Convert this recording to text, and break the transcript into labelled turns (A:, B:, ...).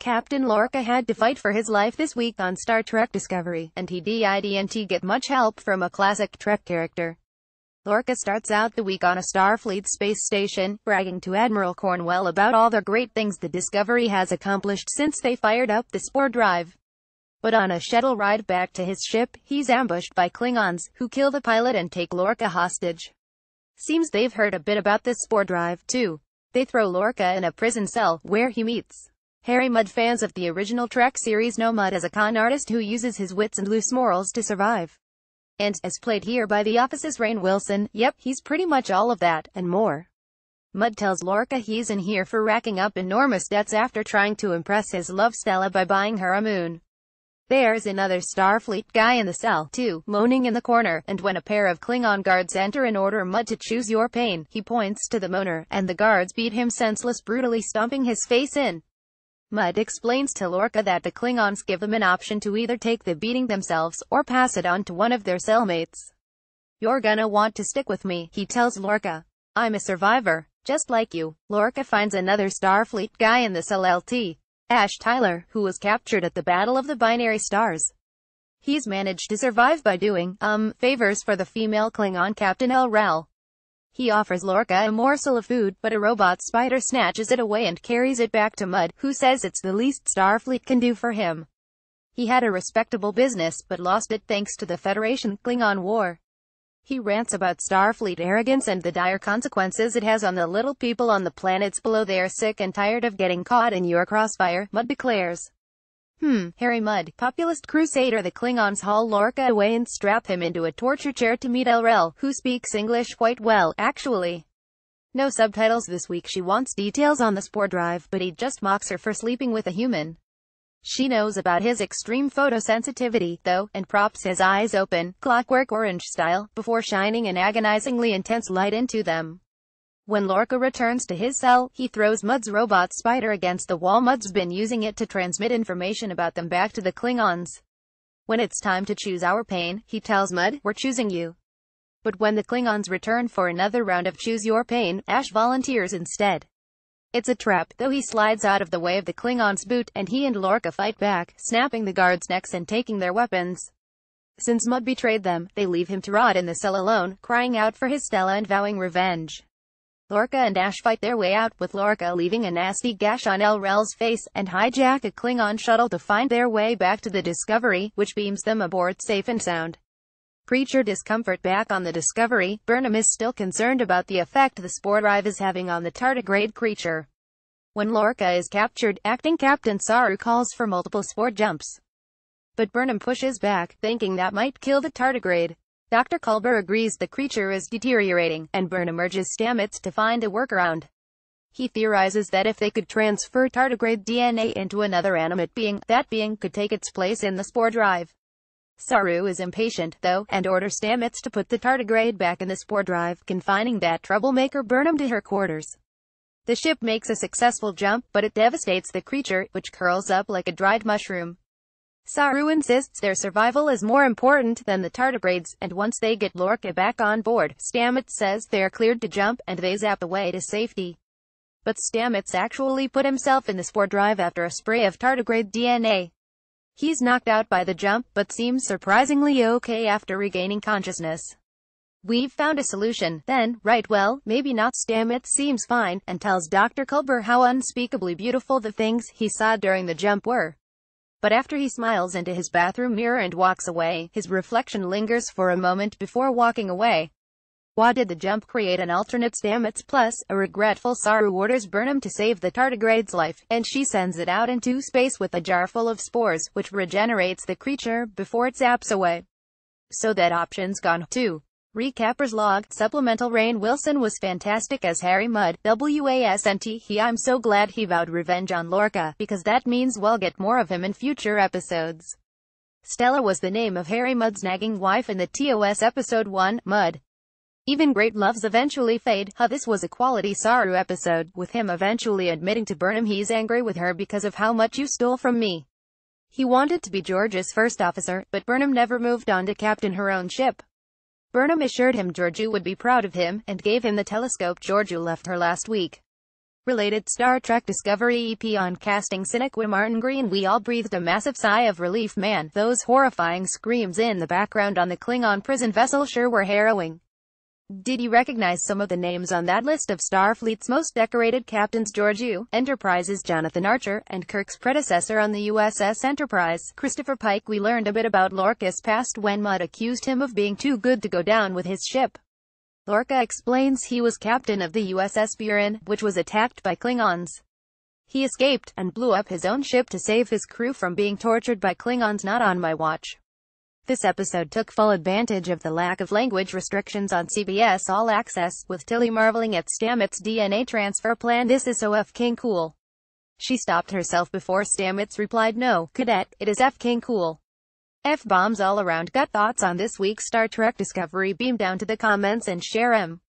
A: Captain Lorca had to fight for his life this week on Star Trek Discovery, and he didn't get much help from a classic Trek character. Lorca starts out the week on a Starfleet space station, bragging to Admiral Cornwell about all the great things the Discovery has accomplished since they fired up the Spore Drive. But on a shuttle ride back to his ship, he's ambushed by Klingons, who kill the pilot and take Lorca hostage. Seems they've heard a bit about this Spore Drive, too. They throw Lorca in a prison cell, where he meets Harry Mudd fans of the original Trek series know Mudd as a con artist who uses his wits and loose morals to survive. And, as played here by The Office's Rain Wilson, yep, he's pretty much all of that, and more. Mudd tells Lorca he's in here for racking up enormous debts after trying to impress his love Stella by buying her a moon. There's another Starfleet guy in the cell, too, moaning in the corner, and when a pair of Klingon guards enter and order Mud to choose your pain, he points to the moaner, and the guards beat him senseless brutally stomping his face in. Mudd explains to Lorca that the Klingons give them an option to either take the beating themselves, or pass it on to one of their cellmates. You're gonna want to stick with me, he tells Lorca. I'm a survivor, just like you. Lorca finds another Starfleet guy in this LLT, Ash Tyler, who was captured at the Battle of the Binary Stars. He's managed to survive by doing, um, favors for the female Klingon Captain El Rel. He offers Lorca a morsel of food, but a robot spider snatches it away and carries it back to Mud, who says it's the least Starfleet can do for him. He had a respectable business, but lost it thanks to the Federation Klingon War. He rants about Starfleet arrogance and the dire consequences it has on the little people on the planets below they are sick and tired of getting caught in your crossfire, Mud declares. Hmm, Harry Mudd, populist crusader the Klingons haul Lorca away and strap him into a torture chair to meet Elrel, who speaks English quite well, actually. No subtitles this week she wants details on the spore drive, but he just mocks her for sleeping with a human. She knows about his extreme photosensitivity, though, and props his eyes open, clockwork orange style, before shining an agonizingly intense light into them. When Lorca returns to his cell, he throws Mud's robot spider against the wall Mud's been using it to transmit information about them back to the Klingons. When it's time to choose our pain, he tells Mud, we're choosing you. But when the Klingons return for another round of choose your pain, Ash volunteers instead. It's a trap, though he slides out of the way of the Klingons' boot, and he and Lorca fight back, snapping the guards' necks and taking their weapons. Since Mud betrayed them, they leave him to rot in the cell alone, crying out for his Stella and vowing revenge. Lorca and Ash fight their way out, with Lorca leaving a nasty gash on El Rel's face, and hijack a Klingon shuttle to find their way back to the Discovery, which beams them aboard safe and sound. Creature discomfort back on the Discovery, Burnham is still concerned about the effect the sport drive is having on the tardigrade creature. When Lorca is captured, acting Captain Saru calls for multiple spore jumps. But Burnham pushes back, thinking that might kill the tardigrade. Dr. Culber agrees the creature is deteriorating, and Byrne emerges Stamets to find a workaround. He theorizes that if they could transfer tardigrade DNA into another animate being, that being could take its place in the spore drive. Saru is impatient, though, and orders Stamets to put the tardigrade back in the spore drive, confining that troublemaker Burnham to her quarters. The ship makes a successful jump, but it devastates the creature, which curls up like a dried mushroom. Saru insists their survival is more important than the tardigrades, and once they get Lorca back on board, Stamets says they're cleared to jump, and they zap away to safety. But Stamets actually put himself in the spore drive after a spray of tardigrade DNA. He's knocked out by the jump, but seems surprisingly okay after regaining consciousness. We've found a solution, then, right well, maybe not Stamets seems fine, and tells Dr. Culber how unspeakably beautiful the things he saw during the jump were. But after he smiles into his bathroom mirror and walks away, his reflection lingers for a moment before walking away. Why did the jump create an alternate Stamets plus, a regretful Saru orders Burnham to save the tardigrade's life, and she sends it out into space with a jar full of spores, which regenerates the creature, before it zaps away. So that option's gone, too. Recappers log, supplemental Rain Wilson was fantastic as Harry Mudd, WASNT he I'm so glad he vowed revenge on Lorca, because that means we'll get more of him in future episodes. Stella was the name of Harry Mudd's nagging wife in the TOS episode 1, Mudd. Even great loves eventually fade, huh this was a quality Saru episode, with him eventually admitting to Burnham he's angry with her because of how much you stole from me. He wanted to be George's first officer, but Burnham never moved on to captain her own ship. Burnham assured him Georgiou would be proud of him, and gave him the telescope Georgiou left her last week. Related Star Trek Discovery EP on casting Sinequa Martin Green We all breathed a massive sigh of relief man, those horrifying screams in the background on the Klingon prison vessel sure were harrowing. Did you recognize some of the names on that list of Starfleet's most decorated captains George U. Enterprise's Jonathan Archer, and Kirk's predecessor on the USS Enterprise, Christopher Pike We learned a bit about Lorca's past when Mudd accused him of being too good to go down with his ship. Lorca explains he was captain of the USS Buran, which was attacked by Klingons. He escaped, and blew up his own ship to save his crew from being tortured by Klingons not on my watch. This episode took full advantage of the lack of language restrictions on CBS All Access, with Tilly marveling at Stamets' DNA transfer plan. This is so F. King cool. She stopped herself before Stamets replied no, cadet, it is F. King cool. F-bombs all around. Got thoughts on this week's Star Trek Discovery? Beam down to the comments and share them.